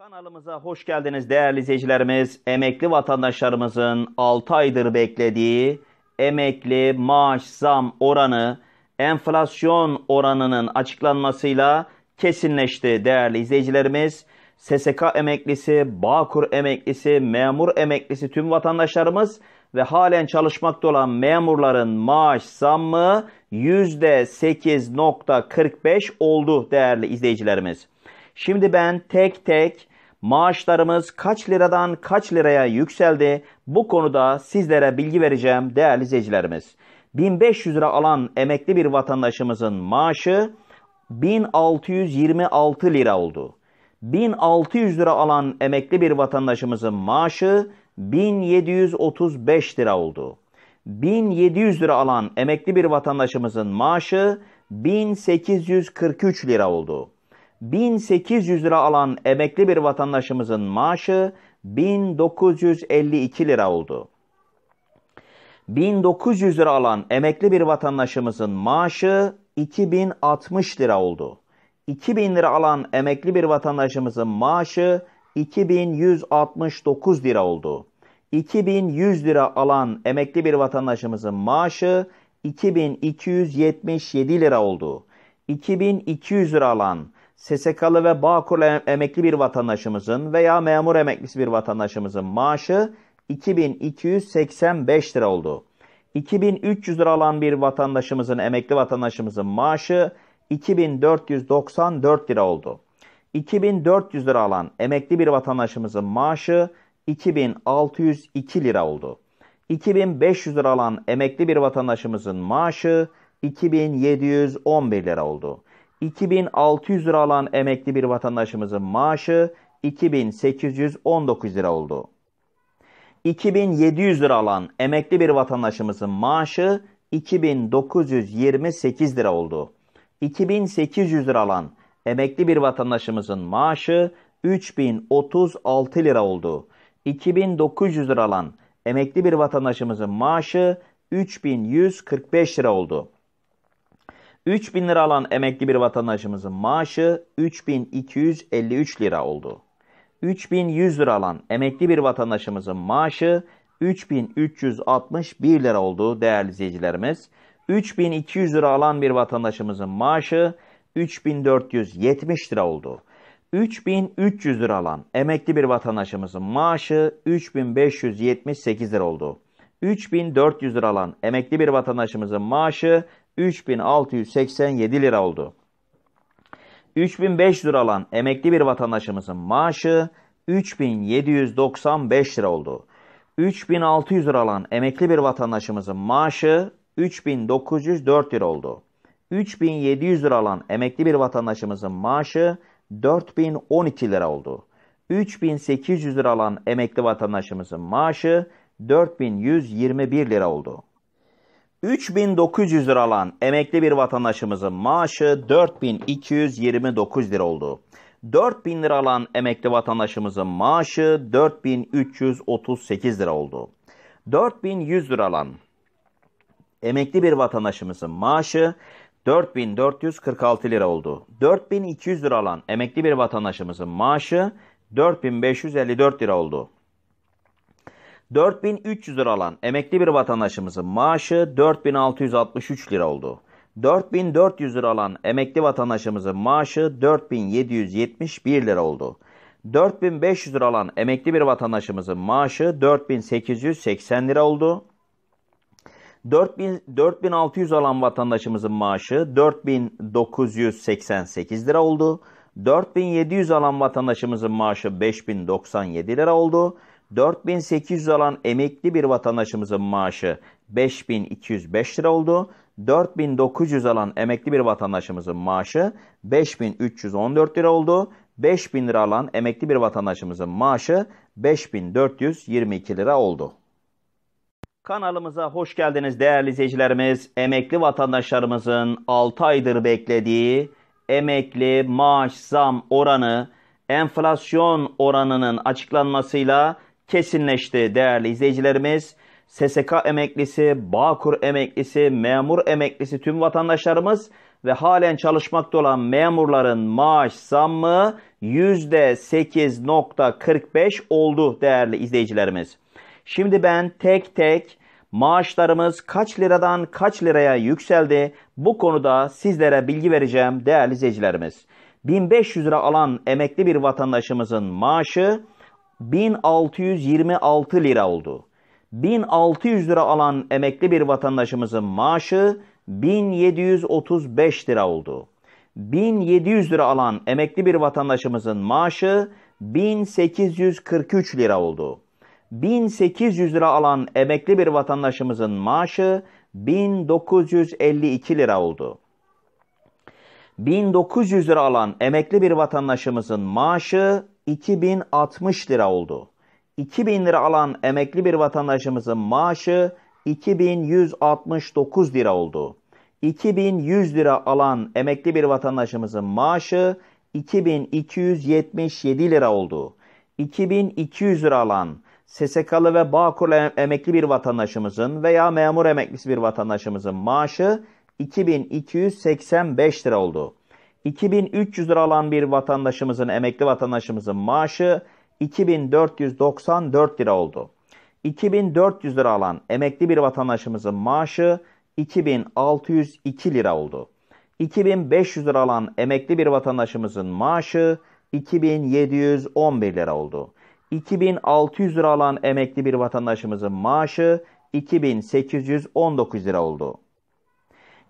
Kanalımıza hoş geldiniz değerli izleyicilerimiz. Emekli vatandaşlarımızın 6 aydır beklediği emekli maaş zam oranı enflasyon oranının açıklanmasıyla kesinleşti değerli izleyicilerimiz. SSK emeklisi, Bağkur emeklisi, memur emeklisi tüm vatandaşlarımız ve halen çalışmakta olan memurların maaş zammı %8.45 oldu değerli izleyicilerimiz. Şimdi ben tek tek Maaşlarımız kaç liradan kaç liraya yükseldi? Bu konuda sizlere bilgi vereceğim değerli izleyicilerimiz. 1500 lira alan emekli bir vatandaşımızın maaşı 1626 lira oldu. 1600 lira alan emekli bir vatandaşımızın maaşı 1735 lira oldu. 1700 lira alan emekli bir vatandaşımızın maaşı 1843 lira oldu. 1800 lira alan emekli bir vatandaşımızın maaşı 1952 lira oldu. 1900 lira alan emekli bir vatandaşımızın maaşı 2060 lira oldu. 2000 lira alan emekli bir vatandaşımızın maaşı 2169 lira oldu. 2100 lira alan emekli bir vatandaşımızın maaşı 2277 lira oldu. 2200 lira alan SSK'lı ve Bağkur emekli bir vatandaşımızın veya memur emeklisi bir vatandaşımızın maaşı 2285 lira oldu. 2300 lira alan bir vatandaşımızın, emekli vatandaşımızın maaşı 2494 lira oldu. 2400 lira alan emekli bir vatandaşımızın maaşı 2602 lira oldu. 2500 lira alan emekli bir vatandaşımızın maaşı 2711 lira oldu. 2600 lira alan emekli bir vatandaşımızın maaşı 2819 lira oldu. 2700 lira alan emekli bir vatandaşımızın maaşı 2928 lira oldu. 2800 lira alan emekli bir vatandaşımızın maaşı 3036 lira oldu. 2900 lira alan emekli bir vatandaşımızın maaşı 3145 lira oldu. 3000 lira alan emekli bir vatandaşımızın maaşı 3253 lira oldu. 3100 lira alan emekli bir vatandaşımızın maaşı 3361 lira oldu değerli izleyicilerimiz. 3200 lira alan bir vatandaşımızın maaşı 3470 lira oldu. 3300 lira alan emekli bir vatandaşımızın maaşı 3578 lira oldu. 3400 lira alan emekli bir vatandaşımızın maaşı 3687 lira oldu. 3500 lira alan emekli bir vatandaşımızın maaşı 3795 lira oldu. 3600 lira alan emekli bir vatandaşımızın maaşı 3904 lira oldu. 3700 lira alan emekli bir vatandaşımızın maaşı 4012 lira oldu. 3800 lira alan emekli vatandaşımızın maaşı 4121 lira oldu. 3900 lira alan emekli bir vatandaşımızın maaşı 4229 lira oldu. 4000 lira alan emekli vatandaşımızın maaşı 4338 lira oldu. 4100 lira alan emekli bir vatandaşımızın maaşı 4446 lira oldu. 4200 lira alan emekli bir vatandaşımızın maaşı 4554 lira oldu. 4300 lira alan emekli bir vatandaşımızın maaşı 4663 lira oldu. 4400 lira alan emekli vatandaşımızın maaşı 4771 lira oldu. 4500 lira alan emekli bir vatandaşımızın maaşı 4880 lira oldu. 4000, 4600 alan vatandaşımızın maaşı 4988 lira oldu. 4700 alan vatandaşımızın maaşı 5097 lira oldu. 4800 alan emekli bir vatandaşımızın maaşı 5205 lira oldu. 4900 alan emekli bir vatandaşımızın maaşı 5314 lira oldu. 5000 lira alan emekli bir vatandaşımızın maaşı 5422 lira oldu. Kanalımıza hoş geldiniz değerli izleyicilerimiz. Emekli vatandaşlarımızın 6 aydır beklediği emekli maaş zam oranı enflasyon oranının açıklanmasıyla kesinleşti değerli izleyicilerimiz. SSK emeklisi, Bağkur emeklisi, memur emeklisi tüm vatandaşlarımız ve halen çalışmakta olan memurların maaş zammı %8.45 oldu değerli izleyicilerimiz. Şimdi ben tek tek maaşlarımız kaç liradan kaç liraya yükseldi bu konuda sizlere bilgi vereceğim değerli izleyicilerimiz. 1500 lira alan emekli bir vatandaşımızın maaşı 1626 lira oldu. 1600 lira alan emekli bir vatandaşımızın maaşı 1735 lira oldu. 1700 lira alan emekli bir vatandaşımızın maaşı 1843 lira oldu. 1800 lira alan emekli bir vatandaşımızın maaşı 1952 lira oldu. 1900 lira alan emekli bir vatandaşımızın maaşı 2060 lira oldu. 2000 lira alan emekli bir vatandaşımızın maaşı 2169 lira oldu. 2100 lira alan emekli bir vatandaşımızın maaşı 2277 lira oldu. 2200 lira alan SSK'lı ve Bağkur emekli bir vatandaşımızın veya memur emeklisi bir vatandaşımızın maaşı 2285 lira oldu. 2300 lira alan bir vatandaşımızın, emekli vatandaşımızın maaşı 2494 lira oldu. 2400 lira alan emekli bir vatandaşımızın maaşı 2602 lira oldu. 2500 lira alan emekli bir vatandaşımızın maaşı 2711 lira oldu. 2600 lira alan emekli bir vatandaşımızın maaşı 2819 lira oldu.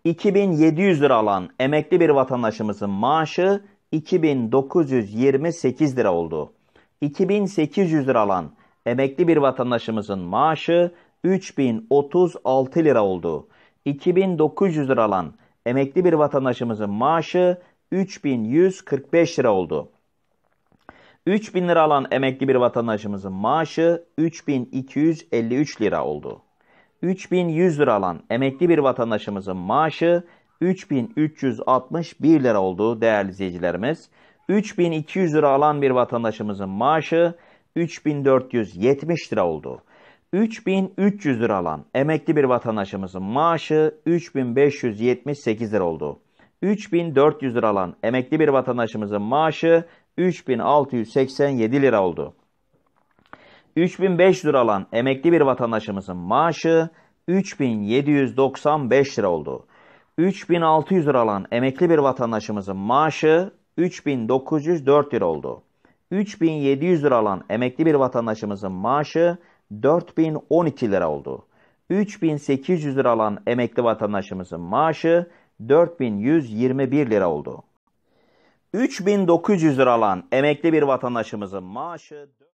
2700 lira alan emekli bir vatandaşımızın maaşı 2928 lira oldu. 2800 lira alan emekli bir vatandaşımızın maaşı 3036 lira oldu. 2900 lira alan emekli bir vatandaşımızın maaşı 3145 lira oldu. 3000 lira alan emekli bir vatandaşımızın maaşı 3253 lira oldu. 3100 lira alan emekli bir vatandaşımızın maaşı 3361 lira oldu değerli izleyicilerimiz. 3200 lira alan bir vatandaşımızın maaşı 3470 lira oldu. 3300 lira alan emekli bir vatandaşımızın maaşı 3578 lira oldu. 3400 lira alan emekli bir vatandaşımızın maaşı 3687 lira oldu. 3.005 lira alan emekli bir vatandaşımızın maaşı 3795 lira oldu. 3600 lira alan emekli bir vatandaşımızın maaşı 3904 lira oldu. 3700 lira alan emekli bir vatandaşımızın maaşı 4012 lira oldu. 3800 lira alan emekli vatandaşımızın maaşı 4121 lira oldu. 3900 lira alan emekli bir vatandaşımızın maaşı